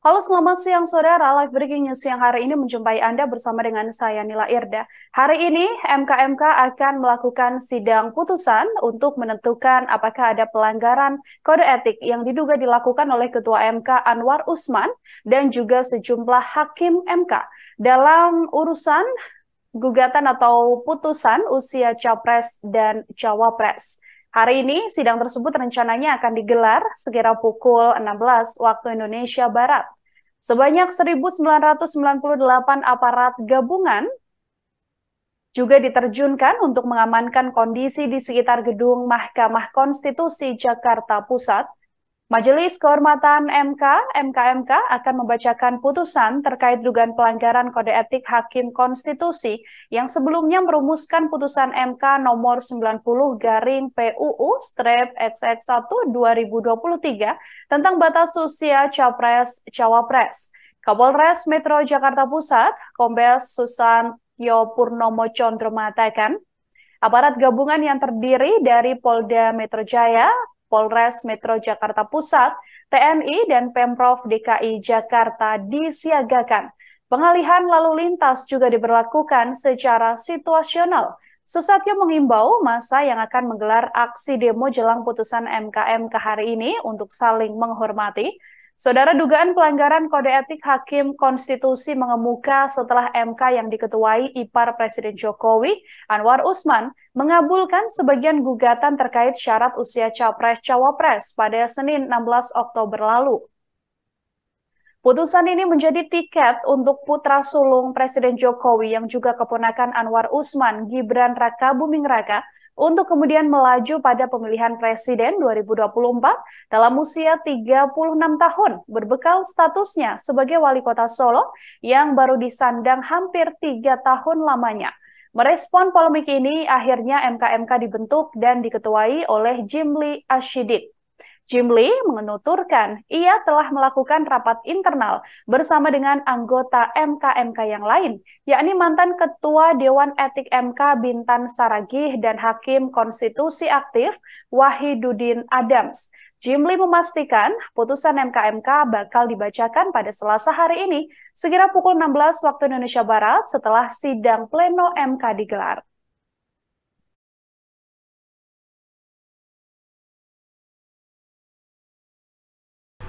Halo selamat siang saudara, live breaking news yang hari ini menjumpai Anda bersama dengan saya Nila Irda. Hari ini MKMK akan melakukan sidang putusan untuk menentukan apakah ada pelanggaran kode etik yang diduga dilakukan oleh Ketua MK Anwar Usman dan juga sejumlah hakim MK dalam urusan gugatan atau putusan usia capres dan cawapres. Hari ini sidang tersebut rencananya akan digelar sekira pukul 16 waktu Indonesia Barat. Sebanyak 1998 aparat gabungan juga diterjunkan untuk mengamankan kondisi di sekitar gedung Mahkamah Konstitusi Jakarta Pusat Majelis Kehormatan MK, MKMK akan membacakan putusan terkait dugaan pelanggaran kode etik hakim konstitusi yang sebelumnya merumuskan putusan MK nomor 90 garing PUU strep XX1 2023 tentang batas usia capres cawapres. Kapolres Metro Jakarta Pusat, Kombes Susan Yo Purnomo mengatakan, Aparat gabungan yang terdiri dari Polda Metro Jaya, Polres Metro Jakarta Pusat, TNI, dan Pemprov DKI Jakarta disiagakan. Pengalihan lalu lintas juga diberlakukan secara situasional. Susatyo mengimbau masa yang akan menggelar aksi demo jelang putusan MKM ke hari ini untuk saling menghormati Saudara dugaan pelanggaran kode etik hakim konstitusi mengemuka setelah MK yang diketuai IPAR Presiden Jokowi, Anwar Usman, mengabulkan sebagian gugatan terkait syarat usia capres-cawapres pada Senin 16 Oktober lalu. Putusan ini menjadi tiket untuk putra sulung Presiden Jokowi yang juga keponakan Anwar Usman, Gibran Raka Buming Raka, untuk kemudian melaju pada pemilihan presiden 2024 dalam usia 36 tahun berbekal statusnya sebagai wali kota Solo yang baru disandang hampir tiga tahun lamanya. Merespon polemik ini, akhirnya MKMK dibentuk dan diketuai oleh Jimli Ashidid. Jim Lee menuturkan ia telah melakukan rapat internal bersama dengan anggota MKMK yang lain, yakni mantan Ketua Dewan Etik MK Bintan Saragih dan Hakim Konstitusi Aktif Wahiduddin Adams. Jim Lee memastikan putusan MKMK bakal dibacakan pada Selasa hari ini, segera pukul 16 waktu Indonesia Barat setelah sidang pleno MK digelar.